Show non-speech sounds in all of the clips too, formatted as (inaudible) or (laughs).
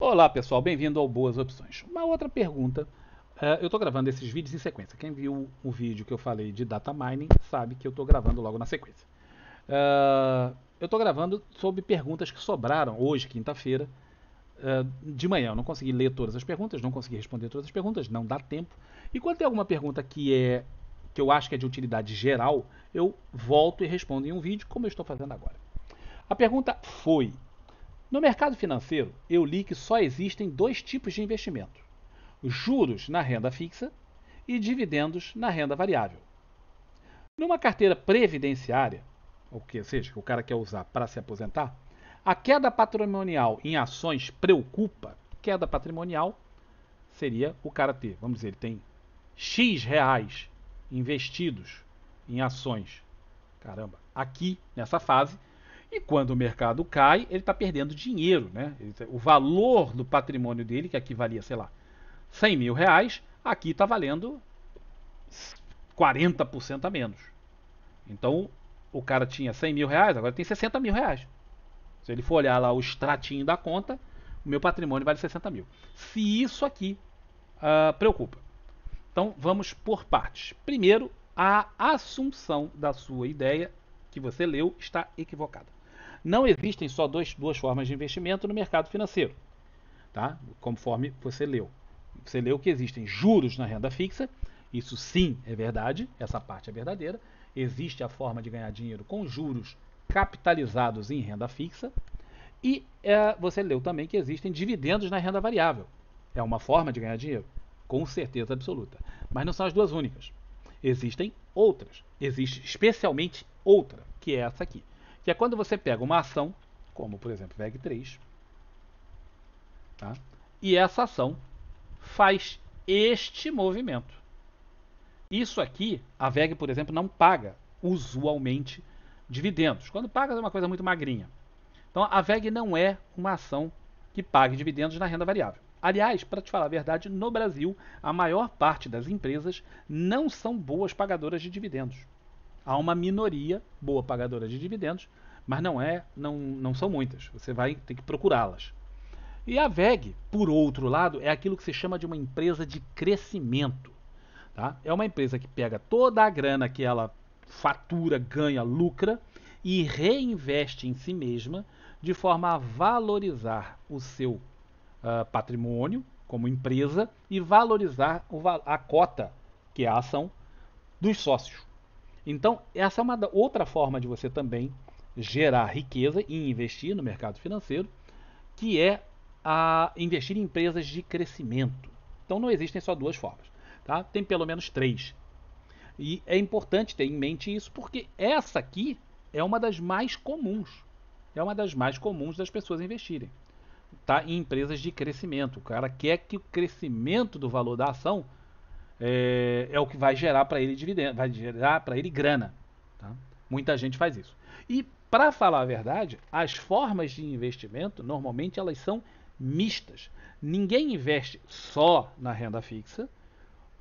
Olá pessoal, bem-vindo ao Boas Opções. Uma outra pergunta, é, eu estou gravando esses vídeos em sequência. Quem viu o vídeo que eu falei de data mining sabe que eu estou gravando logo na sequência. É, eu estou gravando sobre perguntas que sobraram hoje, quinta-feira, é, de manhã. Eu não consegui ler todas as perguntas, não consegui responder todas as perguntas, não dá tempo. E quando tem alguma pergunta que é que eu acho que é de utilidade geral, eu volto e respondo em um vídeo, como eu estou fazendo agora. A pergunta foi: no mercado financeiro, eu li que só existem dois tipos de investimento: juros na renda fixa e dividendos na renda variável. Numa carteira previdenciária, ou que seja, que o cara quer usar para se aposentar, a queda patrimonial em ações preocupa. Queda patrimonial seria o cara ter, vamos dizer, ele tem X reais investidos em ações. Caramba, aqui nessa fase e quando o mercado cai, ele está perdendo dinheiro. Né? Tá, o valor do patrimônio dele, que aqui valia, sei lá, 100 mil reais, aqui está valendo 40% a menos. Então, o cara tinha 100 mil reais, agora tem 60 mil reais. Se ele for olhar lá o extratinho da conta, o meu patrimônio vale 60 mil. Se isso aqui uh, preocupa. Então, vamos por partes. Primeiro, a assunção da sua ideia que você leu está equivocada. Não existem só dois, duas formas de investimento no mercado financeiro, tá? conforme você leu. Você leu que existem juros na renda fixa, isso sim é verdade, essa parte é verdadeira. Existe a forma de ganhar dinheiro com juros capitalizados em renda fixa. E é, você leu também que existem dividendos na renda variável. É uma forma de ganhar dinheiro, com certeza absoluta. Mas não são as duas únicas. Existem outras. Existe especialmente outra, que é essa aqui que é quando você pega uma ação, como por exemplo VEG3, tá? e essa ação faz este movimento. Isso aqui, a VEG, por exemplo, não paga usualmente dividendos. Quando paga é uma coisa muito magrinha. Então a VEG não é uma ação que pague dividendos na renda variável. Aliás, para te falar a verdade, no Brasil, a maior parte das empresas não são boas pagadoras de dividendos há uma minoria boa pagadora de dividendos, mas não é, não, não são muitas. Você vai ter que procurá-las. E a VEG, por outro lado, é aquilo que se chama de uma empresa de crescimento. Tá? É uma empresa que pega toda a grana que ela fatura, ganha, lucra e reinveste em si mesma de forma a valorizar o seu uh, patrimônio como empresa e valorizar a cota, que é a ação, dos sócios. Então, essa é uma outra forma de você também gerar riqueza e investir no mercado financeiro, que é a investir em empresas de crescimento. Então, não existem só duas formas, tá? Tem pelo menos três. E é importante ter em mente isso, porque essa aqui é uma das mais comuns. É uma das mais comuns das pessoas investirem. Tá? Em empresas de crescimento. O cara quer que o crescimento do valor da ação é, é o que vai gerar para ele dividendo, vai gerar para ele grana. Tá? Muita gente faz isso. E para falar a verdade, as formas de investimento normalmente elas são mistas. Ninguém investe só na renda fixa,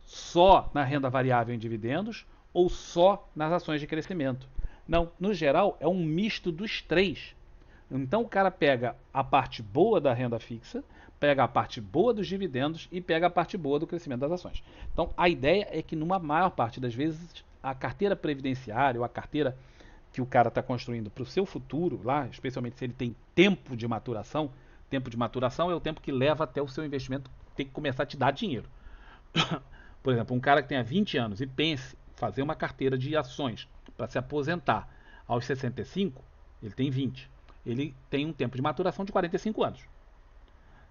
só na renda variável em dividendos ou só nas ações de crescimento. Não, no geral é um misto dos três. Então o cara pega a parte boa da renda fixa, pega a parte boa dos dividendos e pega a parte boa do crescimento das ações. Então, a ideia é que, numa maior parte das vezes, a carteira previdenciária ou a carteira que o cara está construindo para o seu futuro, lá, especialmente se ele tem tempo de maturação, tempo de maturação é o tempo que leva até o seu investimento ter que começar a te dar dinheiro. (coughs) Por exemplo, um cara que tenha 20 anos e pense fazer uma carteira de ações para se aposentar aos 65, ele tem 20. Ele tem um tempo de maturação de 45 anos.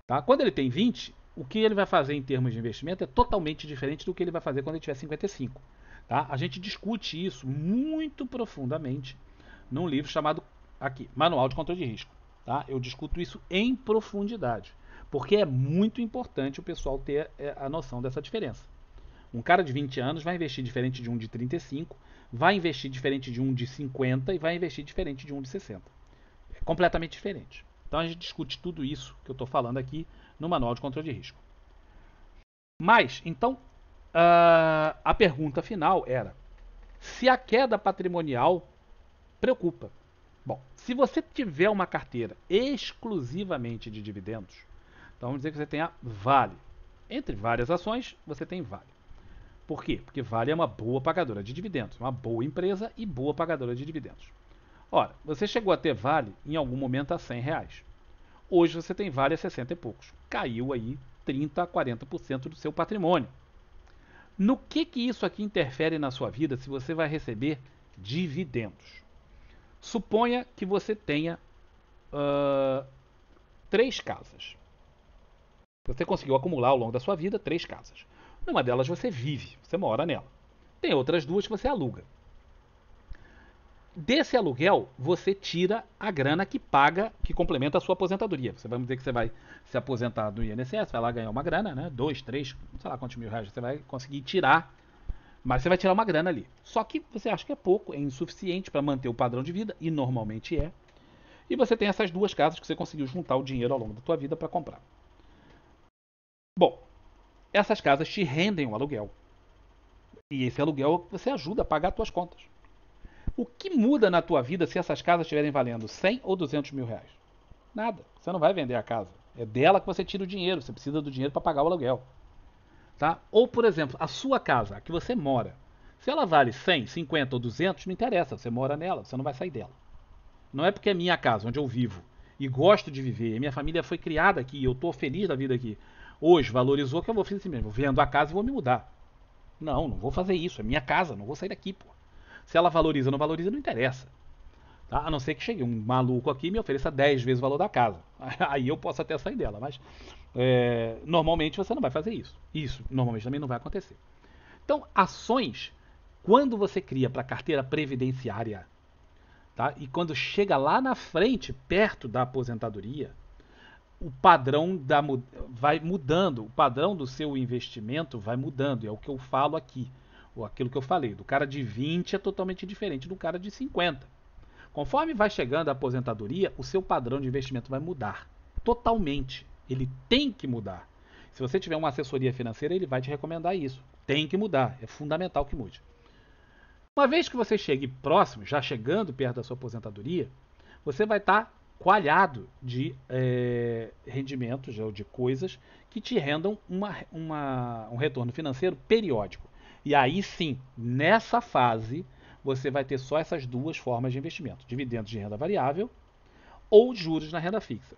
Tá? Quando ele tem 20, o que ele vai fazer em termos de investimento é totalmente diferente do que ele vai fazer quando ele tiver 55. Tá? A gente discute isso muito profundamente num livro chamado aqui, Manual de Controle de Risco. Tá? Eu discuto isso em profundidade, porque é muito importante o pessoal ter eh, a noção dessa diferença. Um cara de 20 anos vai investir diferente de um de 35, vai investir diferente de um de 50 e vai investir diferente de um de 60. É completamente diferente. Então a gente discute tudo isso que eu estou falando aqui no manual de controle de risco. Mas, então, uh, a pergunta final era: se a queda patrimonial preocupa? Bom, se você tiver uma carteira exclusivamente de dividendos, então vamos dizer que você tem a Vale. Entre várias ações, você tem Vale. Por quê? Porque Vale é uma boa pagadora de dividendos, uma boa empresa e boa pagadora de dividendos. Ora, você chegou a ter vale em algum momento a 100 reais. Hoje você tem vale a 60 e poucos. Caiu aí 30 a 40% do seu patrimônio. No que que isso aqui interfere na sua vida se você vai receber dividendos? Suponha que você tenha uh, três casas. Você conseguiu acumular ao longo da sua vida três casas. Numa delas você vive, você mora nela. Tem outras duas que você aluga. Desse aluguel, você tira a grana que paga, que complementa a sua aposentadoria. Você vai dizer que você vai se aposentar do INSS, vai lá ganhar uma grana, né? Dois, três, sei lá quantos mil reais você vai conseguir tirar. Mas você vai tirar uma grana ali. Só que você acha que é pouco, é insuficiente para manter o padrão de vida, e normalmente é. E você tem essas duas casas que você conseguiu juntar o dinheiro ao longo da sua vida para comprar. Bom, essas casas te rendem um aluguel. E esse aluguel você ajuda a pagar as suas contas. O que muda na tua vida se essas casas estiverem valendo 100 ou 200 mil reais? Nada. Você não vai vender a casa. É dela que você tira o dinheiro. Você precisa do dinheiro para pagar o aluguel. Tá? Ou, por exemplo, a sua casa, a que você mora. Se ela vale 100, 50 ou 200, não interessa. Você mora nela, você não vai sair dela. Não é porque é minha casa, onde eu vivo e gosto de viver, minha família foi criada aqui, eu estou feliz da vida aqui. Hoje valorizou que eu vou fazer assim mesmo. Vendo a casa e vou me mudar. Não, não vou fazer isso. É minha casa, não vou sair daqui, pô. Se ela valoriza ou não valoriza, não interessa. Tá? A não ser que chegue um maluco aqui e me ofereça 10 vezes o valor da casa. (laughs) Aí eu posso até sair dela, mas é, normalmente você não vai fazer isso. Isso normalmente também não vai acontecer. Então, ações, quando você cria para carteira previdenciária, tá? e quando chega lá na frente, perto da aposentadoria, o padrão da, vai mudando, o padrão do seu investimento vai mudando, é o que eu falo aqui aquilo que eu falei, do cara de 20 é totalmente diferente do cara de 50. Conforme vai chegando a aposentadoria, o seu padrão de investimento vai mudar totalmente. Ele tem que mudar. Se você tiver uma assessoria financeira, ele vai te recomendar isso. Tem que mudar, é fundamental que mude. Uma vez que você chegue próximo, já chegando perto da sua aposentadoria, você vai estar tá coalhado de é, rendimentos ou de coisas que te rendam uma, uma, um retorno financeiro periódico. E aí sim, nessa fase, você vai ter só essas duas formas de investimento: dividendos de renda variável ou juros na renda fixa.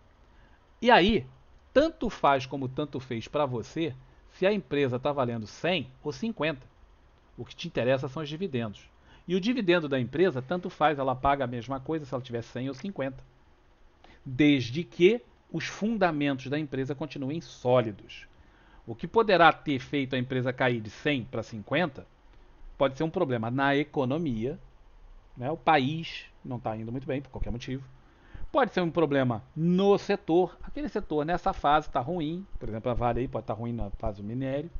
E aí, tanto faz como tanto fez para você se a empresa está valendo 100 ou 50. O que te interessa são os dividendos. E o dividendo da empresa, tanto faz, ela paga a mesma coisa se ela tiver 100 ou 50. Desde que os fundamentos da empresa continuem sólidos. O que poderá ter feito a empresa cair de 100 para 50 pode ser um problema na economia. Né? O país não está indo muito bem, por qualquer motivo. Pode ser um problema no setor. Aquele setor nessa fase está ruim. Por exemplo, a Vale aí pode estar tá ruim na fase do minério.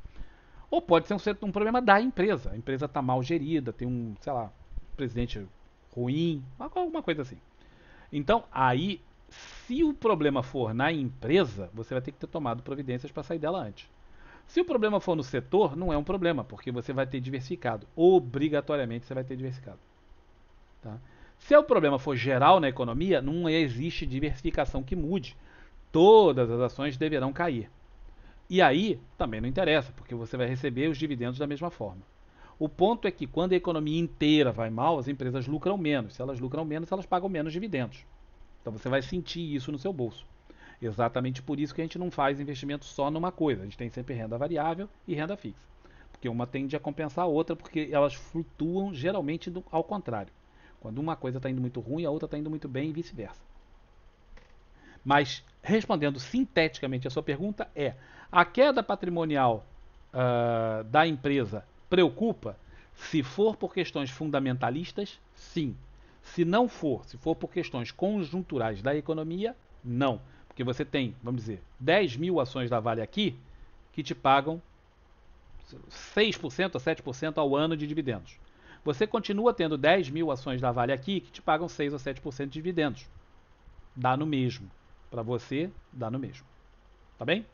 Ou pode ser um, setor, um problema da empresa. A empresa está mal gerida, tem um, sei lá, presidente ruim, alguma coisa assim. Então, aí, se o problema for na empresa, você vai ter que ter tomado providências para sair dela antes. Se o problema for no setor, não é um problema, porque você vai ter diversificado. Obrigatoriamente você vai ter diversificado. Tá? Se o problema for geral na economia, não existe diversificação que mude. Todas as ações deverão cair. E aí também não interessa, porque você vai receber os dividendos da mesma forma. O ponto é que quando a economia inteira vai mal, as empresas lucram menos. Se elas lucram menos, elas pagam menos dividendos. Então você vai sentir isso no seu bolso. Exatamente por isso que a gente não faz investimento só numa coisa. A gente tem sempre renda variável e renda fixa. Porque uma tende a compensar a outra, porque elas flutuam geralmente do, ao contrário. Quando uma coisa está indo muito ruim, a outra está indo muito bem e vice-versa. Mas, respondendo sinteticamente a sua pergunta, é: a queda patrimonial uh, da empresa preocupa? Se for por questões fundamentalistas, sim. Se não for, se for por questões conjunturais da economia, não. Porque você tem, vamos dizer, 10 mil ações da Vale aqui que te pagam 6% a 7% ao ano de dividendos. Você continua tendo 10 mil ações da Vale aqui que te pagam 6 a 7% de dividendos. Dá no mesmo. Para você, dá no mesmo. Tá bem?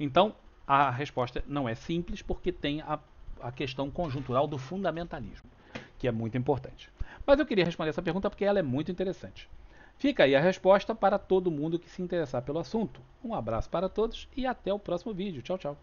Então, a resposta não é simples porque tem a, a questão conjuntural do fundamentalismo, que é muito importante. Mas eu queria responder essa pergunta porque ela é muito interessante. Fica aí a resposta para todo mundo que se interessar pelo assunto. Um abraço para todos e até o próximo vídeo. Tchau, tchau.